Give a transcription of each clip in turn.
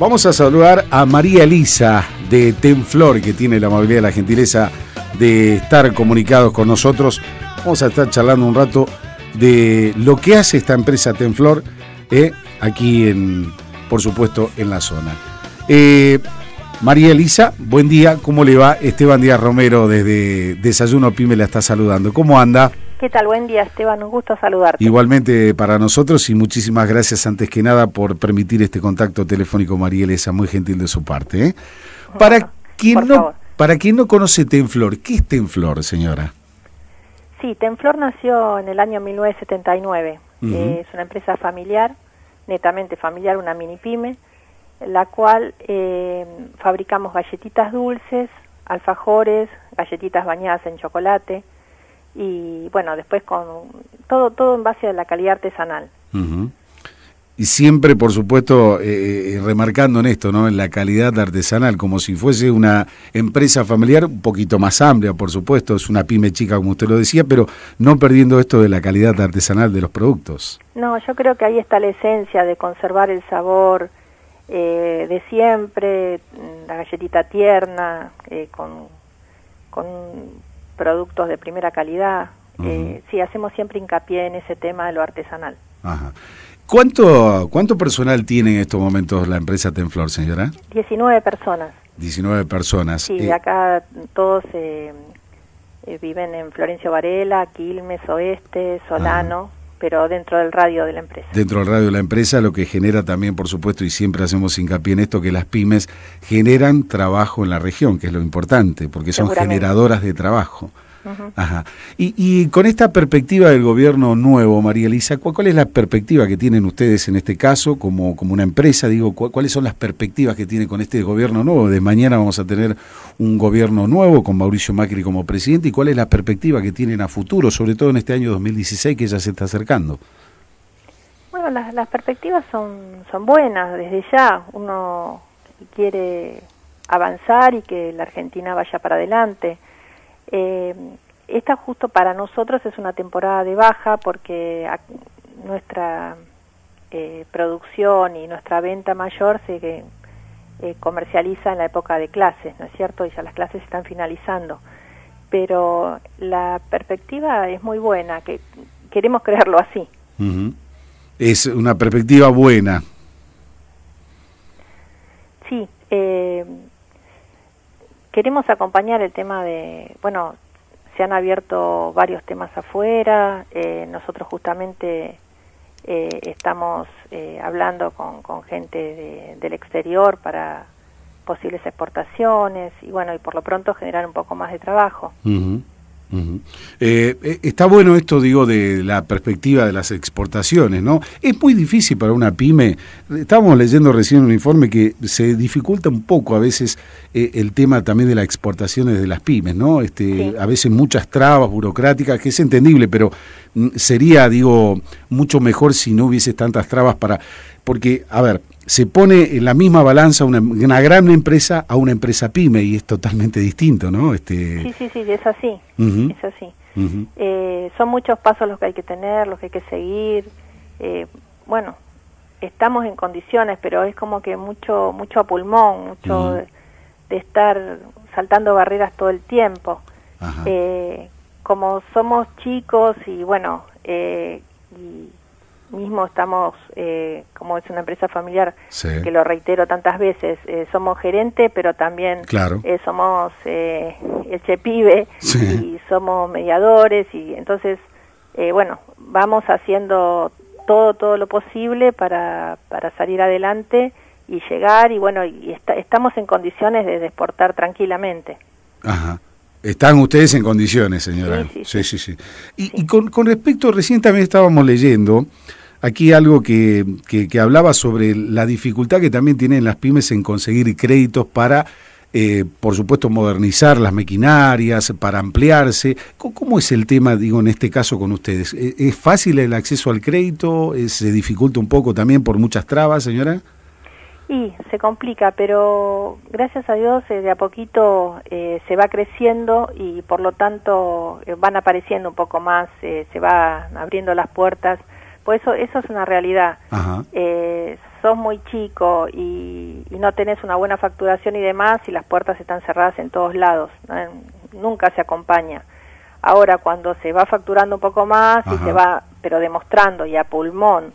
Vamos a saludar a María Elisa de Tenflor, que tiene la amabilidad y la gentileza de estar comunicados con nosotros. Vamos a estar charlando un rato de lo que hace esta empresa Tenflor eh, aquí, en, por supuesto, en la zona. Eh, María Elisa, buen día. ¿Cómo le va? Esteban Díaz Romero desde Desayuno Pyme la está saludando. ¿Cómo anda? ¿Qué tal? Buen día, Esteban. Un gusto saludarte. Igualmente para nosotros y muchísimas gracias antes que nada por permitir este contacto telefónico, María Esa Muy gentil de su parte. ¿eh? para, quien no, para no conoce Tenflor, ¿qué es Tenflor, señora? Sí, Tenflor nació en el año 1979. es una empresa familiar, netamente familiar, una mini pyme, la cual eh, fabricamos galletitas dulces, alfajores, galletitas bañadas en chocolate y bueno, después con todo, todo en base a la calidad artesanal. Y siempre, por supuesto, eh, eh, remarcando en esto, ¿no? En la calidad artesanal, como si fuese una empresa familiar un poquito más amplia, por supuesto, es una pyme chica, como usted lo decía, pero no perdiendo esto de la calidad artesanal de los productos. No, yo creo que ahí está la esencia de conservar el sabor eh, de siempre, mm, la galletita tierna, con, con productos de primera calidad. Eh, sí, hacemos siempre hincapié en ese tema de lo artesanal. ¿Cuánto, ¿Cuánto personal tiene en estos momentos la empresa Tenflor, señora? 19 personas. 19 personas. Sí, eh, acá todos eh, viven en Florencio Varela, Quilmes Oeste, Solano pero dentro del radio de la empresa. Dentro del radio de la empresa, lo que genera también, por supuesto, y siempre hacemos hincapié en esto, que las pymes generan trabajo en la región, que es lo importante, porque son generadoras de trabajo. Ajá. Y, con esta perspectiva del gobierno nuevo, María Elisa, ¿cuál, ¿cuál, es la perspectiva que tienen ustedes en este caso, como, como una empresa? Digo, ¿cuáles son las perspectivas que tiene con este gobierno nuevo? De mañana vamos a tener un gobierno nuevo con Mauricio Macri como presidente, ¿y cuál es la perspectiva que tienen a futuro, sobre todo en este año 2016 que ya se está acercando? Bueno, las, perspectivas son, son buenas desde ya. Uno quiere avanzar y que la Argentina vaya para adelante. Eh, esta justo para nosotros es una temporada de baja porque nuestra eh, producción y nuestra venta mayor se eh, comercializa en la época de clases, ¿no es cierto? Y ya las clases están finalizando. Pero la perspectiva es muy buena, que queremos creerlo así. Es una perspectiva buena. Sí, eh, queremos acompañar el tema de, bueno, se han abierto varios temas afuera, eh, nosotros justamente eh, estamos eh, hablando con, gente del exterior para posibles exportaciones y bueno, y por lo pronto generar un poco más de trabajo. Eh, eh, está bueno esto, digo, de la perspectiva de las exportaciones, ¿no? Es muy difícil para una pyme. Estábamos leyendo recién un informe que se dificulta un poco a veces eh, el tema también de las exportaciones de las pymes, ¿no? Este, A veces muchas trabas burocráticas, que es entendible, pero mm, sería, digo, mucho mejor si no hubiese tantas trabas para... Porque, a ver, se pone en la misma balanza una, gran empresa a una empresa pyme y es totalmente distinto, ¿no? Este, sí, sí, sí, es así, es así. Eh, son muchos pasos los que hay que tener, los que hay que seguir. Eh, bueno, estamos en condiciones, pero es como que mucho, mucho a pulmón, mucho de, estar saltando barreras todo el tiempo. Eh, como somos chicos y bueno, y mismo estamos, eh, como es una empresa familiar, que lo reitero tantas veces, eh, somos gerente, pero también eh, somos el chepibe y somos mediadores y entonces, bueno, vamos haciendo todo, todo lo posible para, para salir adelante y llegar y bueno, y estamos en condiciones de exportar tranquilamente. Ajá. Están ustedes en condiciones, señora. Sí, sí, sí. Y, con, respecto, recientemente estábamos leyendo aquí algo que, que, hablaba sobre la dificultad que también tienen las pymes en conseguir créditos para, eh, por supuesto, modernizar las maquinarias, para ampliarse. ¿Cómo, es el tema, digo, en este caso con ustedes? ¿E-, ¿Es fácil el acceso al crédito? ¿Se dificulta un poco también por muchas trabas, señora? Y se complica, pero gracias a Dios eh, de a poquito eh, se va creciendo y por lo tanto eh, van apareciendo un poco más, se van abriendo las puertas. pues eso, eso es una realidad. sos muy chico y, no tenés una buena facturación y demás y las puertas están cerradas en todos lados. Nunca se acompaña. Ahora, cuando se va facturando un poco más y se va, pero demostrando y a pulmón,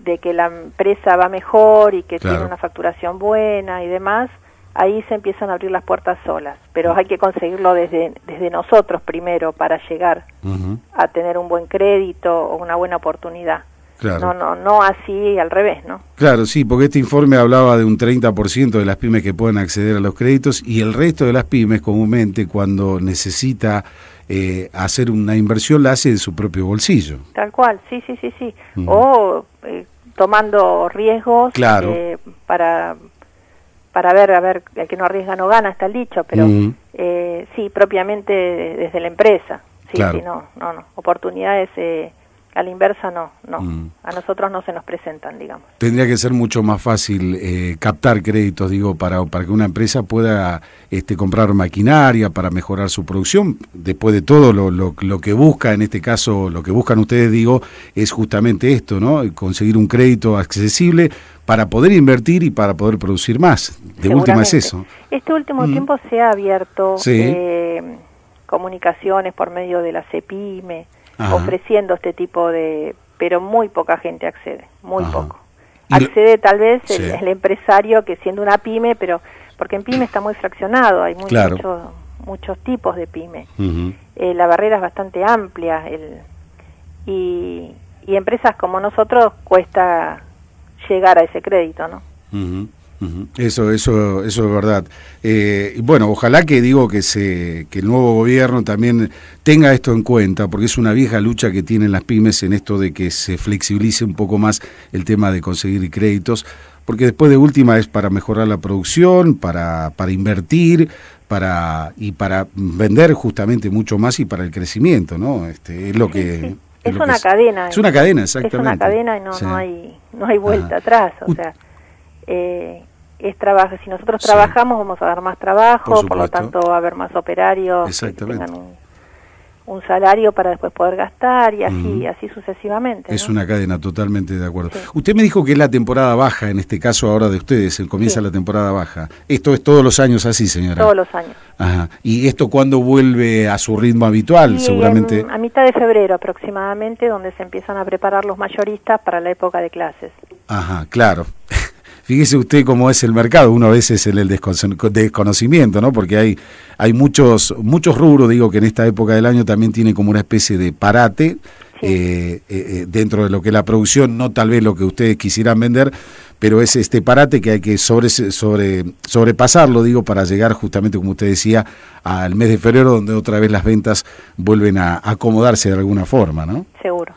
de que la empresa va mejor y que tiene una facturación buena y demás, ahí se empiezan a abrir las puertas solas, pero hay que conseguirlo desde, desde nosotros primero para llegar a tener un buen crédito o una buena oportunidad. No, no, no así al revés, ¿no? Claro, sí, porque este informe hablaba de un 30% de las pymes que pueden acceder a los créditos y el resto de las pymes comúnmente cuando necesita eh, hacer una inversión la hace de su propio bolsillo. Tal cual, sí, sí, sí, sí. O eh, tomando riesgos eh, para para ver, a ver, el que no arriesga no gana, está el dicho, pero eh, sí, propiamente desde la empresa, sí, claro. no, no, no, oportunidades eh, a la inversa no, no. Mm. A nosotros no se nos presentan, digamos. Tendría que ser mucho más fácil eh, captar créditos, digo, para, para que una empresa pueda este, comprar maquinaria, para mejorar su producción. Después de todo, lo, lo, que busca, en este caso, lo que buscan ustedes, digo, es justamente esto, ¿no? Conseguir un crédito accesible para poder invertir y para poder producir más. De última es eso. Este último mm. tiempo se ha abierto eh, comunicaciones por medio de la CEPIME, ofreciendo este tipo de... pero muy poca gente accede, muy poco. Accede tal vez el, empresario que siendo una pyme, pero porque en pyme está muy fraccionado, hay muchos, muchos tipos de pyme. Eh, la barrera es bastante amplia el, y, empresas como nosotros cuesta llegar a ese crédito, ¿no? Eso, eso, eso es verdad. Eh, bueno, ojalá que digo que se, que el nuevo gobierno también tenga esto en cuenta, porque es una vieja lucha que tienen las pymes en esto de que se flexibilice un poco más el tema de conseguir créditos, porque después de última es para mejorar la producción, para, para invertir, para, y para vender justamente mucho más y para el crecimiento, ¿no? Este, es lo que. Es, una cadena. Es, una cadena, exactamente. Es una cadena y no, no hay, no hay vuelta atrás. O sea. Eh, es trabajo. Si nosotros trabajamos, vamos a dar más trabajo, por, lo tanto va a haber más operarios que tengan un, salario para después poder gastar y así, sucesivamente. Es una cadena, totalmente de acuerdo. Usted me dijo que es la temporada baja, en este caso ahora de ustedes, comienza la temporada baja. Esto es todos los años así, señora. Todos los años. Ajá. ¿Y esto cuándo vuelve a su ritmo habitual? Seguramente. a mitad de febrero aproximadamente, donde se empiezan a preparar los mayoristas para la época de clases. Ajá, claro. Fíjese usted cómo es el mercado, uno a veces en el desconocimiento, ¿no? Porque hay, hay muchos, muchos rubros, digo, que en esta época del año también tiene como una especie de parate, eh, eh, eh, dentro de lo que es la producción, no tal vez lo que ustedes quisieran vender, pero es este parate que hay que sobre, sobre, sobrepasarlo, digo, para llegar justamente, como usted decía, al mes de febrero, donde otra vez las ventas vuelven a acomodarse de alguna forma, ¿no? Seguro.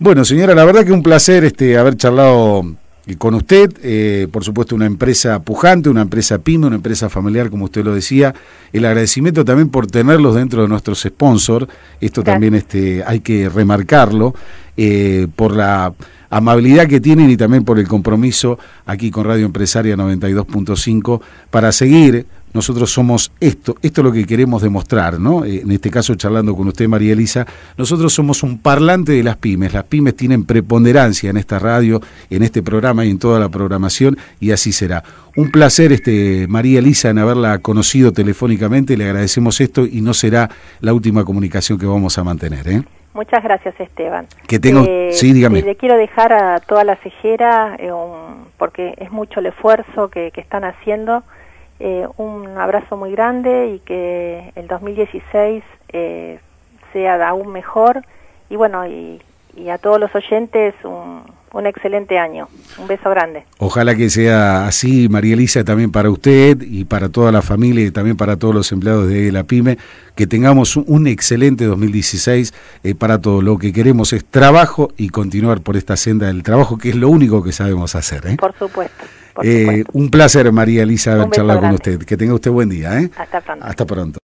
Bueno, señora, la verdad que un placer este haber charlado con usted, eh, por supuesto, una empresa pujante, una empresa pyme, una empresa familiar, como usted lo decía. El agradecimiento también por tenerlos dentro de nuestros sponsors. Esto también este, hay que remarcarlo eh, por la amabilidad que tienen y también por el compromiso aquí con Radio Empresaria 92.5 para seguir nosotros somos esto, esto es lo que queremos demostrar, ¿no? Eh, en este caso, charlando con usted, María Elisa, nosotros somos un parlante de las pymes, las pymes tienen preponderancia en esta radio, en este programa y en toda la programación, y así será. Un placer, este, María Elisa, en haberla conocido telefónicamente, le agradecemos esto y no será la última comunicación que vamos a mantener, ¿eh? Muchas gracias, Esteban. Que tengo, eh, sí, dígame. Le quiero dejar a toda la cejera, porque es mucho el esfuerzo que, que están haciendo eh, un abrazo muy grande y que el 2016 eh, sea aún mejor. Y bueno, y, a todos los oyentes un, un, excelente año. Un beso grande. Ojalá que sea así, María Elisa, también para usted y para toda la familia y también para todos los empleados de la PyME, que tengamos un, excelente 2016 eh, para todo. Lo que queremos es trabajo y continuar por esta senda del trabajo, que es lo único que sabemos hacer. ¿eh? Por supuesto. Eh, un placer, María Elisa charlar con usted. Que tenga usted buen día. ¿eh? Hasta pronto. Hasta pronto.